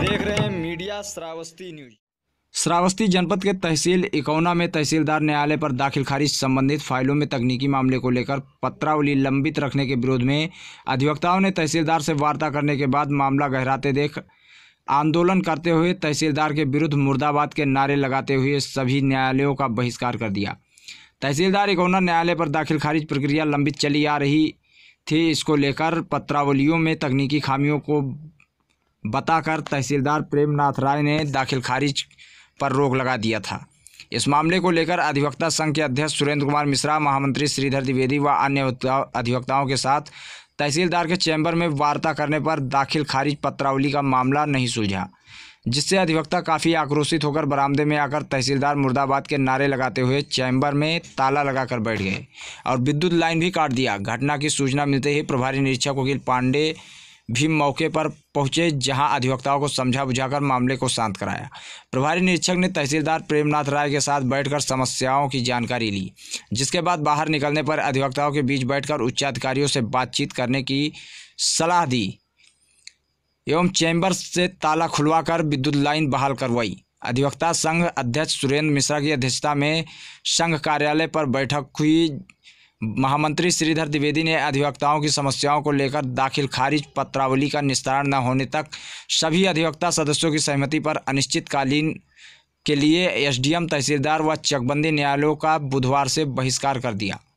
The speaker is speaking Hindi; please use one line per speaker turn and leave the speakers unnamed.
देख रहे हैं मीडिया श्रावस्ती न्यूज श्रावस्ती जनपद के तहसील इकौना में तहसीलदार न्यायालय पर दाखिल खारिज संबंधित फाइलों में तकनीकी मामले को लेकर पत्रावली लंबित रखने के विरोध में अधिवक्ताओं ने तहसीलदार से वार्ता करने के बाद मामला गहराते देख आंदोलन करते हुए तहसीलदार के विरुद्ध मुर्दाबाद के नारे लगाते हुए सभी न्यायालयों का बहिष्कार कर दिया तहसीलदार इकौना न्यायालय पर दाखिल खारिज प्रक्रिया लंबित चली आ रही थी इसको लेकर पत्रावलियों में तकनीकी खामियों को बताकर तहसीलदार प्रेमनाथ राय ने दाखिल खारिज पर रोक लगा दिया था इस मामले को लेकर अधिवक्ता संघ के अध्यक्ष सुरेंद्र कुमार मिश्रा महामंत्री श्रीधर द्विवेदी व अन्य अधिवक्ताओं के साथ तहसीलदार के चैम्बर में वार्ता करने पर दाखिल खारिज पत्रावली का मामला नहीं सुलझा जिससे अधिवक्ता काफ़ी आक्रोशित होकर बरामदे में आकर तहसीलदार मुर्दाबाद के नारे लगाते हुए चैम्बर में ताला लगाकर बैठ गए और विद्युत लाइन भी काट दिया घटना की सूचना मिलते ही प्रभारी निरीक्षक वकील पांडे भी मौके पर पहुंचे जहां अधिवक्ताओं को समझा बुझाकर मामले को शांत कराया प्रभारी निरीक्षक ने तहसीलदार प्रेमनाथ राय के साथ बैठकर समस्याओं की जानकारी ली जिसके बाद बाहर निकलने पर अधिवक्ताओं के बीच बैठकर उच्चाधिकारियों से बातचीत करने की सलाह दी एवं चैम्बर से ताला खुलवाकर विद्युत लाइन बहाल करवाई अधिवक्ता संघ अध्यक्ष सुरेंद्र मिश्रा की अध्यक्षता में संघ कार्यालय पर बैठक हुई महामंत्री श्रीधर द्विवेदी ने अधिवक्ताओं की समस्याओं को लेकर दाखिल खारिज पत्रावली का निस्तारण न होने तक सभी अधिवक्ता सदस्यों की सहमति पर अनिश्चितकालीन के लिए एसडीएम तहसीलदार व चकबंदी न्यायालयों का बुधवार से बहिष्कार कर दिया